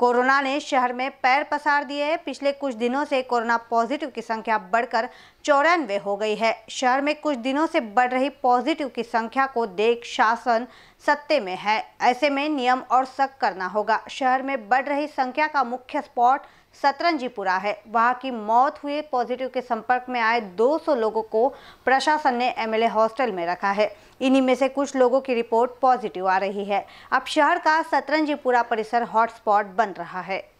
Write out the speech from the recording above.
corona ने शहर में पैर पसार दिए हैं पिछले कुछ दिनों से कोरोना पॉजिटिव की संख्या बढ़कर चौरानवे हो गई है शहर में कुछ दिनों से बढ़ रही पॉजिटिव की संख्या को देख शासन सत्ते में है ऐसे में नियम और सख्त करना होगा शहर में बढ़ रही संख्या का मुख्य स्पॉट सतरंजीपुरा है वहाँ की मौत हुए पॉजिटिव के संपर्क में आए 200 लोगों को प्रशासन ने एमएलए हॉस्टल में रखा है इन्हीं में से कुछ लोगों की रिपोर्ट पॉजिटिव आ रही है अब शहर का सतरंजीपुरा परिसर हॉटस्पॉट बन बन रहा है